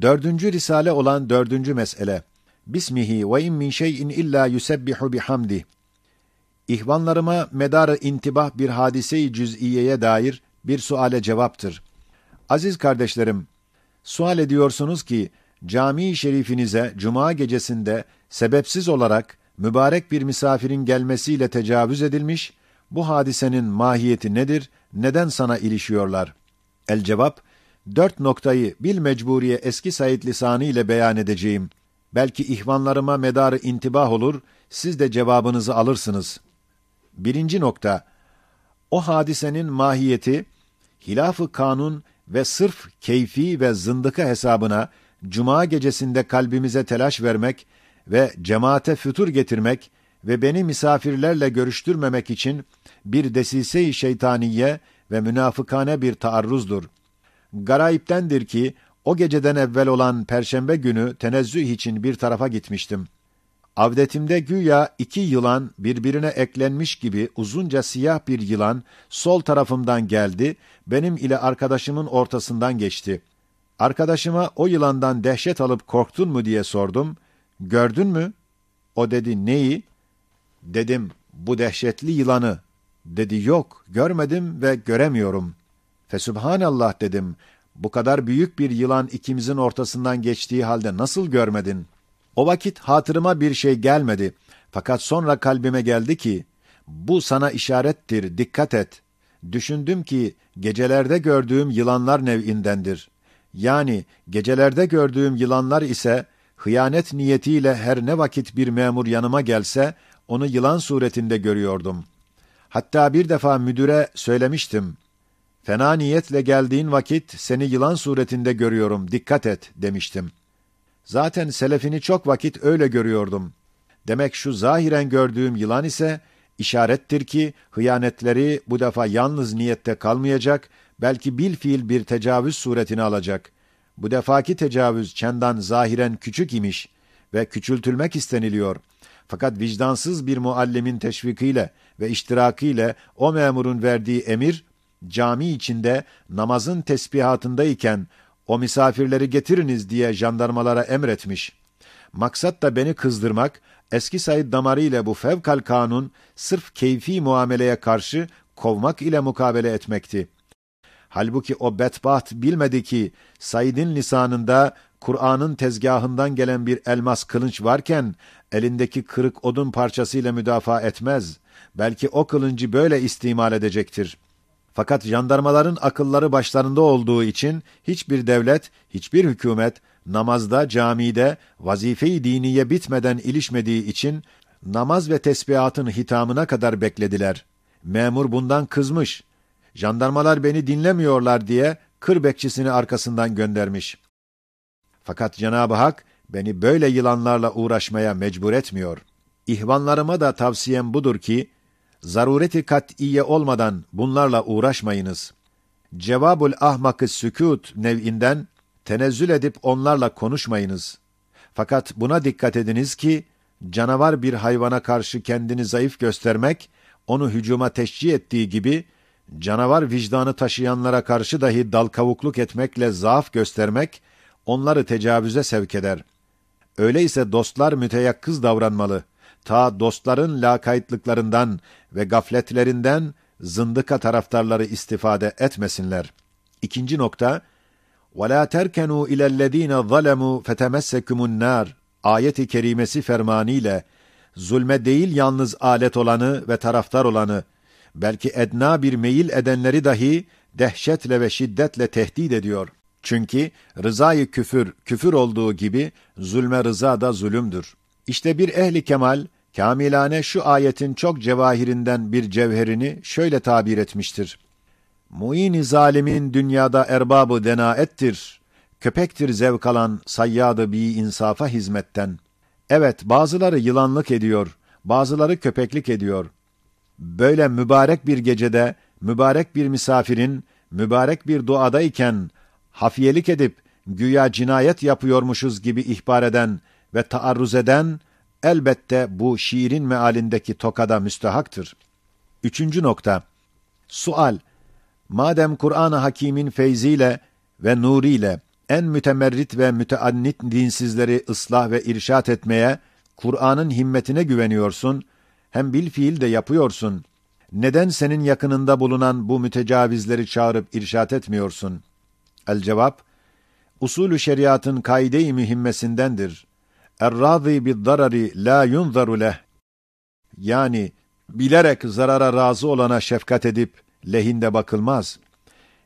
Dördüncü risale olan dördüncü mesele. Bismihi ve in min şeyin illa yusebbihu bihamdi. İhvanlarıma medar intibah bir hadise-i cüz'iyeye dair bir suale cevaptır. Aziz kardeşlerim, sual ediyorsunuz ki, cami-i şerifinize cuma gecesinde sebepsiz olarak mübarek bir misafirin gelmesiyle tecavüz edilmiş, bu hadisenin mahiyeti nedir, neden sana ilişiyorlar? El cevap, dört noktayı bil mecburiye eski Said lisanı ile beyan edeceğim. Belki ihvanlarıma medarı intibah olur, siz de cevabınızı alırsınız. Birinci nokta, o hadisenin mahiyeti, hilaf-ı kanun ve sırf keyfi ve zındıka hesabına, cuma gecesinde kalbimize telaş vermek ve cemaate fütur getirmek ve beni misafirlerle görüştürmemek için bir desise-i şeytaniye ve münafıkane bir taarruzdur.'' Garayiptendir ki o geceden evvel olan perşembe günü tenezzüh için bir tarafa gitmiştim. Avdetimde güya iki yılan birbirine eklenmiş gibi uzunca siyah bir yılan sol tarafımdan geldi, benim ile arkadaşımın ortasından geçti. Arkadaşıma o yılandan dehşet alıp korktun mu diye sordum. Gördün mü? O dedi neyi? Dedim bu dehşetli yılanı. Dedi yok görmedim ve göremiyorum.'' Fesübhanallah dedim. Bu kadar büyük bir yılan ikimizin ortasından geçtiği halde nasıl görmedin? O vakit hatırıma bir şey gelmedi. Fakat sonra kalbime geldi ki, bu sana işarettir, dikkat et. Düşündüm ki gecelerde gördüğüm yılanlar nev'indendir. Yani gecelerde gördüğüm yılanlar ise hıyanet niyetiyle her ne vakit bir memur yanıma gelse onu yılan suretinde görüyordum. Hatta bir defa müdüre söylemiştim fena niyetle geldiğin vakit seni yılan suretinde görüyorum, dikkat et demiştim. Zaten selefini çok vakit öyle görüyordum. Demek şu zahiren gördüğüm yılan ise işarettir ki hıyanetleri bu defa yalnız niyette kalmayacak, belki bil fiil bir tecavüz suretini alacak. Bu defaki tecavüz çendan zahiren küçük imiş ve küçültülmek isteniliyor. Fakat vicdansız bir muallimin teşvikiyle ve iştirakiyle o memurun verdiği emir cami içinde namazın tesbihatındayken o misafirleri getiriniz diye jandarmalara emretmiş. Maksat da beni kızdırmak, eski Said Damarı ile bu fevkal kanun sırf keyfi muameleye karşı kovmak ile mukabele etmekti. Halbuki o bedbaht bilmedi ki Said'in lisanında Kur'an'ın tezgahından gelen bir elmas kılınç varken elindeki kırık odun parçasıyla müdafaa etmez. Belki o kılıncı böyle istimal edecektir.'' Fakat jandarmaların akılları başlarında olduğu için hiçbir devlet, hiçbir hükümet namazda, camide vazife-i diniye bitmeden ilişmediği için namaz ve tesbihatın hitamına kadar beklediler. Memur bundan kızmış. Jandarmalar beni dinlemiyorlar diye kır bekçisini arkasından göndermiş. Fakat Cenab-ı Hak beni böyle yılanlarla uğraşmaya mecbur etmiyor. İhvanlarıma da tavsiyem budur ki zarureti kat'iye olmadan bunlarla uğraşmayınız. Cevabul ahmakı sükût nev'inden tenezzül edip onlarla konuşmayınız. Fakat buna dikkat ediniz ki canavar bir hayvana karşı kendini zayıf göstermek onu hücuma teşcih ettiği gibi canavar vicdanı taşıyanlara karşı dahi dal kavukluk etmekle zaaf göstermek onları tecavüze sevk eder. Öyleyse dostlar müteyakkız davranmalı.'' ta dostların lakaytlıklarından ve gafletlerinden zındıka taraftarları istifade etmesinler. İkinci nokta, وَلَا تَرْكَنُوا اِلَى الَّذ۪ينَ ظَلَمُوا فَتَمَسَّكُمُ النَّارِ Ayet-i kerimesi fermaniyle, zulme değil yalnız alet olanı ve taraftar olanı, belki edna bir meyil edenleri dahi dehşetle ve şiddetle tehdit ediyor. Çünkü rızayı küfür, küfür olduğu gibi zulme rıza da zulümdür. İşte bir ehli kemal, Kamilane şu ayetin çok cevahirinden bir cevherini şöyle tabir etmiştir. Muin-i zalimin dünyada erbabı denaettir. Köpektir zevk alan sayyadı bir insafa hizmetten. Evet bazıları yılanlık ediyor, bazıları köpeklik ediyor. Böyle mübarek bir gecede, mübarek bir misafirin, mübarek bir duadayken, hafiyelik edip, güya cinayet yapıyormuşuz gibi ihbar eden ve taarruz eden, Elbette bu şiirin mealindeki tokada müstehaktır. Üçüncü nokta. Sual. Madem Kur'an-ı Hakîm'in feyziyle ve nuriyle en mütemerrit ve müteannit dinsizleri ıslah ve irşat etmeye, Kur'an'ın himmetine güveniyorsun, hem bil fiil de yapıyorsun. Neden senin yakınında bulunan bu mütecavizleri çağırıp irşat etmiyorsun? El cevap, usulü şeriatın kaide-i mühimmesindendir. Er-râzî bid-darari lâ yunzaru leh. Yani bilerek zarara razı olana şefkat edip lehinde bakılmaz.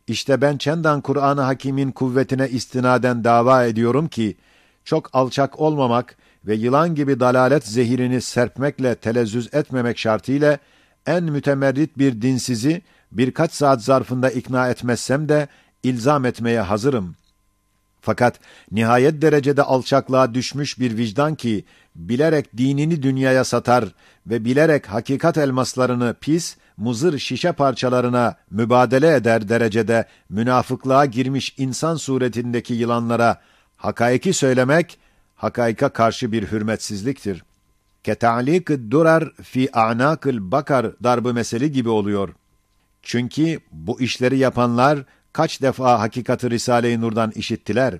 İşte ben çendan Kur'an-ı Hakîm'in kuvvetine istinaden dava ediyorum ki çok alçak olmamak ve yılan gibi dalalet zehirini serpmekle telezzüz etmemek şartıyla en mütemerrit bir dinsizi birkaç saat zarfında ikna etmezsem de ilzam etmeye hazırım. Fakat nihayet derecede alçaklığa düşmüş bir vicdan ki bilerek dinini dünyaya satar ve bilerek hakikat elmaslarını pis, muzır şişe parçalarına mübadele eder derecede münafıklığa girmiş insan suretindeki yılanlara hakaiki söylemek, hakaika karşı bir hürmetsizliktir. Ketalik durar fi anakıl bakar darbı meseli gibi oluyor. Çünkü bu işleri yapanlar kaç defa hakikati Risale-i Nur'dan işittiler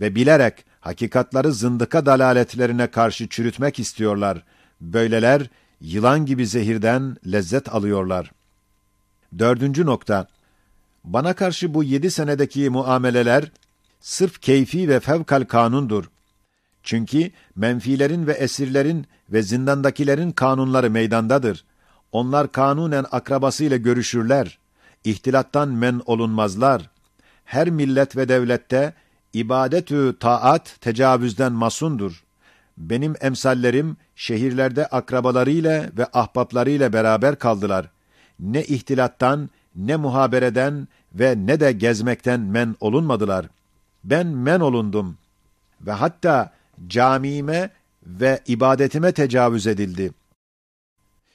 ve bilerek hakikatları zındıka dalaletlerine karşı çürütmek istiyorlar. Böyleler yılan gibi zehirden lezzet alıyorlar. Dördüncü nokta. Bana karşı bu yedi senedeki muameleler sırf keyfi ve fevkal kanundur. Çünkü menfilerin ve esirlerin ve zindandakilerin kanunları meydandadır. Onlar kanunen akrabasıyla görüşürler ihtilattan men olunmazlar. Her millet ve devlette ibadetü taat tecavüzden masundur. Benim emsallerim şehirlerde akrabalarıyla ve ahbaplarıyla beraber kaldılar. Ne ihtilattan, ne muhabereden ve ne de gezmekten men olunmadılar. Ben men olundum ve hatta camime ve ibadetime tecavüz edildi.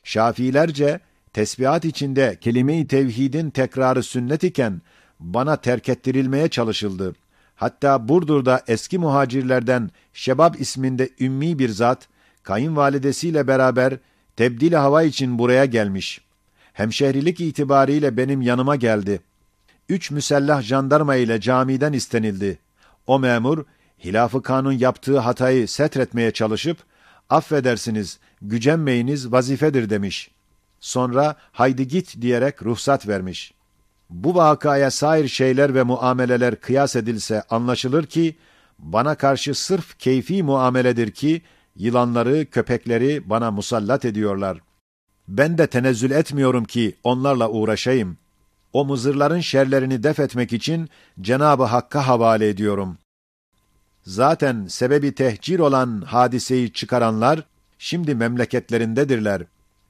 Şafiilerce tesbihat içinde kelime-i tevhidin tekrarı sünnet iken bana terk ettirilmeye çalışıldı. Hatta Burdur'da eski muhacirlerden Şebab isminde ümmi bir zat, kayınvalidesiyle beraber tebdil hava için buraya gelmiş. Hemşehrilik itibariyle benim yanıma geldi. Üç müsellah jandarma ile camiden istenildi. O memur, hilafı kanun yaptığı hatayı setretmeye çalışıp, affedersiniz, gücenmeyiniz vazifedir demiş.'' sonra haydi git diyerek ruhsat vermiş. Bu vakaya sair şeyler ve muameleler kıyas edilse anlaşılır ki, bana karşı sırf keyfi muameledir ki, yılanları, köpekleri bana musallat ediyorlar. Ben de tenezzül etmiyorum ki onlarla uğraşayım. O mızırların şerlerini def etmek için Cenabı Hakk'a havale ediyorum. Zaten sebebi tehcir olan hadiseyi çıkaranlar şimdi memleketlerindedirler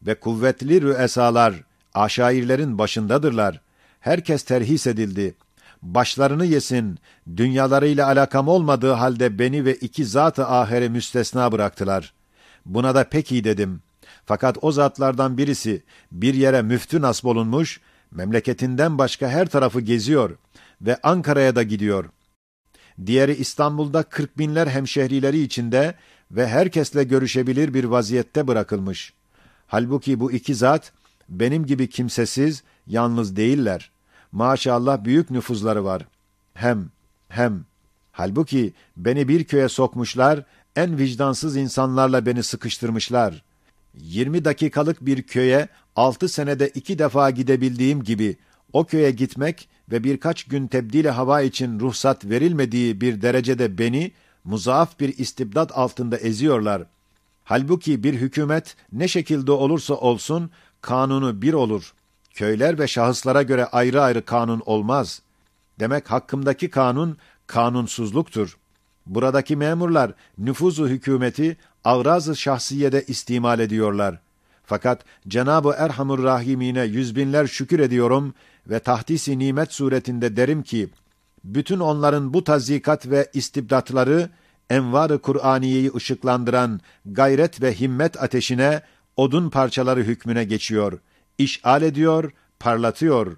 ve kuvvetli rüesalar, aşairlerin başındadırlar. Herkes terhis edildi. Başlarını yesin, dünyalarıyla alakam olmadığı halde beni ve iki zat-ı ahere müstesna bıraktılar. Buna da pek iyi dedim. Fakat o zatlardan birisi bir yere müftü nasb olunmuş, memleketinden başka her tarafı geziyor ve Ankara'ya da gidiyor. Diğeri İstanbul'da kırk binler hemşehrileri içinde ve herkesle görüşebilir bir vaziyette bırakılmış.'' Halbuki bu iki zat benim gibi kimsesiz, yalnız değiller. Maşallah büyük nüfuzları var. Hem, hem. Halbuki beni bir köye sokmuşlar, en vicdansız insanlarla beni sıkıştırmışlar. 20 dakikalık bir köye 6 senede iki defa gidebildiğim gibi o köye gitmek ve birkaç gün tebdili hava için ruhsat verilmediği bir derecede beni muzaaf bir istibdat altında eziyorlar.'' Halbuki bir hükümet ne şekilde olursa olsun kanunu bir olur. Köyler ve şahıslara göre ayrı ayrı kanun olmaz. Demek hakkımdaki kanun kanunsuzluktur. Buradaki memurlar nüfuzu hükümeti avraz-ı şahsiyede istimal ediyorlar. Fakat Cenab-ı Erhamur Rahimine yüz binler şükür ediyorum ve tahtisi nimet suretinde derim ki, bütün onların bu tazikat ve istibdatları, envar-ı Kur'aniyeyi ışıklandıran gayret ve himmet ateşine odun parçaları hükmüne geçiyor, işal ediyor, parlatıyor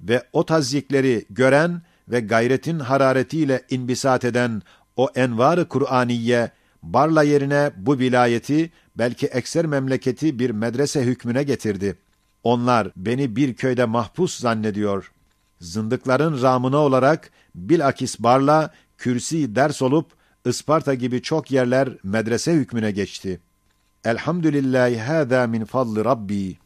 ve o tazyikleri gören ve gayretin hararetiyle inbisat eden o envar-ı Kur'aniye, Barla yerine bu vilayeti, belki ekser memleketi bir medrese hükmüne getirdi. Onlar beni bir köyde mahpus zannediyor. Zındıkların ramına olarak bilakis Barla, kürsi ders olup Isparta gibi çok yerler medrese hükmüne geçti. Elhamdülillahi hâzâ min fadli rabbi.